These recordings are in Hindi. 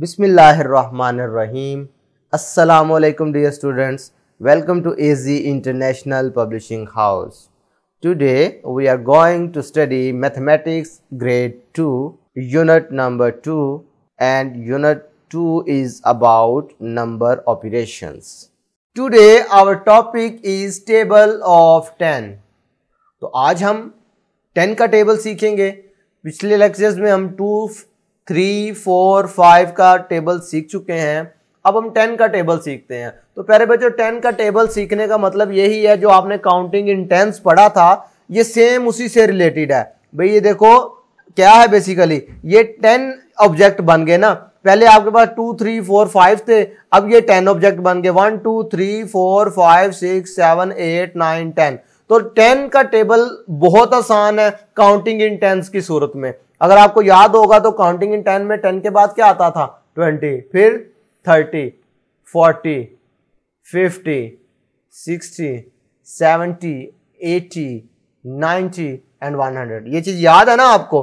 बिसमीम् अल्लाम dear students welcome to a international publishing house today we are going to study mathematics grade two unit number two and unit two is about number operation today our topic is table of ten तो आज हम टेन का टेबल सीखेंगे पिछले लेक्चर्स में हम टू थ्री फोर फाइव का टेबल सीख चुके हैं अब हम टेन का टेबल सीखते हैं तो प्यारे बच्चों टेन का टेबल सीखने का मतलब यही है जो आपने काउंटिंग इन टेंस पढ़ा था ये सेम उसी से रिलेटेड है भाई ये देखो क्या है बेसिकली ये टेन ऑब्जेक्ट बन गए ना पहले आपके पास टू थ्री फोर फाइव थे अब ये टेन ऑब्जेक्ट बन गए one two three four five six seven eight nine ten तो टेन का टेबल बहुत आसान है काउंटिंग इन टेंस की सूरत में अगर आपको याद होगा तो काउंटिंग इन टेन में टेन के बाद क्या आता था ट्वेंटी फिर thirty forty fifty sixty seventy eighty ninety and one hundred ये चीज़ याद है ना आपको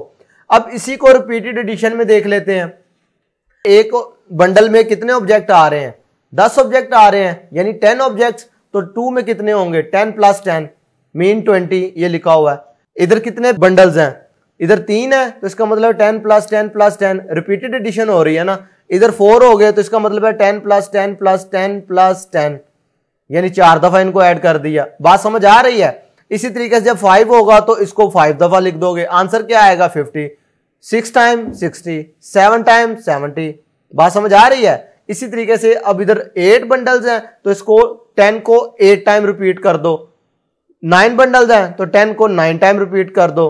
अब इसी को रिपीटेड एडिशन में देख लेते हैं एक बंडल में कितने ऑब्जेक्ट आ रहे हैं दस ऑब्जेक्ट आ रहे हैं यानी टेन ऑब्जेक्ट तो टू में कितने होंगे ten plus ten mean twenty ये लिखा हुआ है इधर कितने बंडल्स हैं इधर तीन है तो इसका मतलब ten plus ten plus ten repeated addition हो रही है ना इधर फोर हो गए तो इसका मतलब है ten plus ten plus ten plus ten यानी चार दफा इनको ऐड कर दिया बात समझ आ रही है इसी तरीके से जब फाइव होगा तो इसको फाइव दफा लिख दोगे आंसर क्या आएगा fifty six time sixty seven time seventy बात समझ आ रही है इसी तरीके से अब इधर एट बंडल्स हैं तो इसको टेन को एट टाइम रिपीट कर दो नाइन बंडल्स हैं तो टेन को नाइन टाइम रिपीट कर दो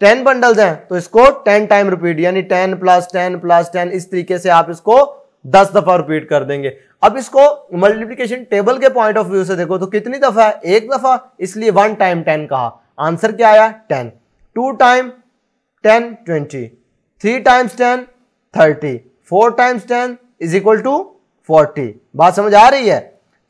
टेन बंडल्स हैं तो इसको टेन टाइम रिपीट यानी ten plus ten plus ten इस तरीके से आप इसको दस दफा रिपीट कर देंगे अब इसको मल्टीप्लीकेशन टेबल के पॉइंट ऑफ व्यू से देखो तो कितनी दफा है एक दफा इसलिए वन टाइम टेन कहा आंसर क्या आया ten two time ten twenty three times ten thirty four times ten is equal to forty बात समझ आ रही है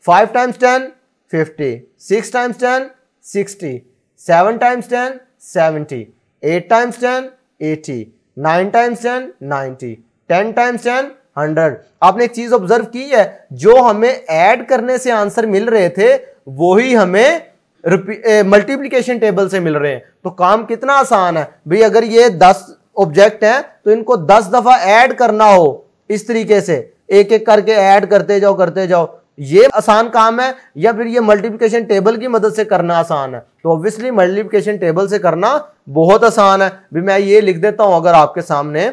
five times ten fifty six times ten sixty seven times ten seventy eight times ten eighty nine times ten ninety ten times ten hundred आपने एक चीज ऑब्जर्व की है जो हमें ऐड करने से आंसर मिल रहे थे वही हमें मल्टीप्लीकेशन टेबल से मिल रहे हैं तो काम कितना आसान है भाई अगर ये दस ऑब्जेक्ट हैं तो इनको दस दफा ऐड करना हो इस तरीके से एक एक करके ऐड करते जाओ करते जाओ ये आसान काम है या फिर ये मल्टीप्लिकेशन टेबल की मदद से करना आसान है तो ऑब्वियसली मल्टीप्लिकेशन टेबल से करना बहुत आसान है भी मैं ये लिख देता हूं अगर आपके सामने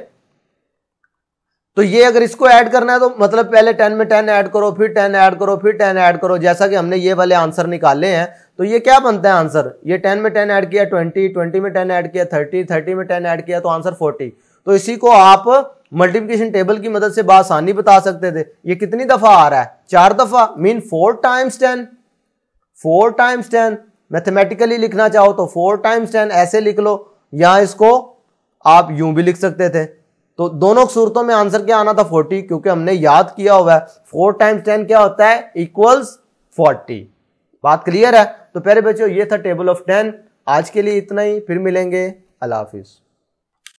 तो ये अगर इसको ऐड करना है तो मतलब पहले टेन में टेन ऐड करो फिर टेन ऐड करो फिर टेन ऐड करो जैसा कि हमने ये वाले आंसर निकाले हैं तो ये क्या बनता है आंसर ये टेन में टेन ऐड किया ट्वेंटी ट्वेंटी में टेन ऐड किया थर्टी थर्टी में टेन ऐड किया तो आंसर फोर्टी तो इसी को आप मल्टीप्लिकेशन टेबल की मदद से बासानी बता सकते थे ये कितनी दफा आ रहा है चार दफा mean four times ten four times ten mathematically लिखना चाहो तो फोर टाइम्स टेन ऐसे लिख लो या इसको आप यूं भी लिख सकते थे तो दोनों सूरतों में आंसर क्या आना था फोर्टी क्योंकि हमने याद किया हुआ है फोर टाइम्स टेन क्या होता है इक्वल्स फोर्टी बात क्लियर है तो प्यारे बच्चों ये था टेबल ऑफ टेन आज के लिए इतना ही फिर मिलेंगे अल्लाह हाफिज़